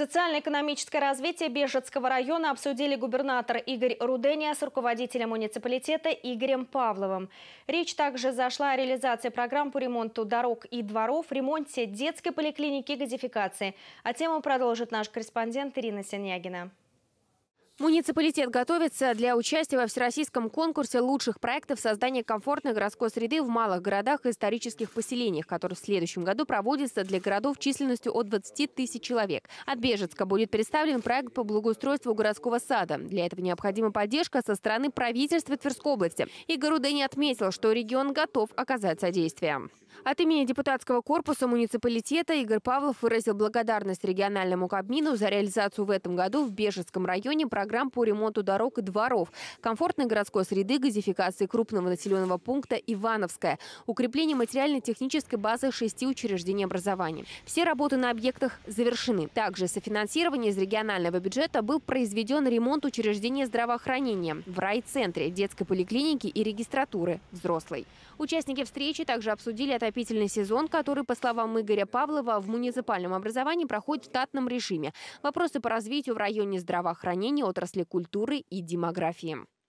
Социально-экономическое развитие Бежецкого района обсудили губернатор Игорь Руденя с руководителем муниципалитета Игорем Павловым. Речь также зашла о реализации программ по ремонту дорог и дворов, ремонте детской поликлиники и газификации. А тему продолжит наш корреспондент Ирина Синягина. Муниципалитет готовится для участия во всероссийском конкурсе лучших проектов создания комфортной городской среды в малых городах и исторических поселениях, который в следующем году проводится для городов численностью от 20 тысяч человек. От Бежецка будет представлен проект по благоустройству городского сада. Для этого необходима поддержка со стороны правительства Тверской области. Игорь Удени отметил, что регион готов оказать содействие. От имени депутатского корпуса муниципалитета Игорь Павлов выразил благодарность региональному Кабмину за реализацию в этом году в Бежецком районе программ по ремонту дорог и дворов, комфортной городской среды, газификации крупного населенного пункта Ивановская, укрепление материально-технической базы шести учреждений образования. Все работы на объектах завершены. Также софинансирование из регионального бюджета был произведен ремонт учреждения здравоохранения в райцентре, детской поликлиники и регистратуры взрослой. Участники встречи также обсудили это отопительный сезон, который, по словам Игоря Павлова, в муниципальном образовании проходит в штатном режиме. Вопросы по развитию в районе здравоохранения, отрасли культуры и демографии.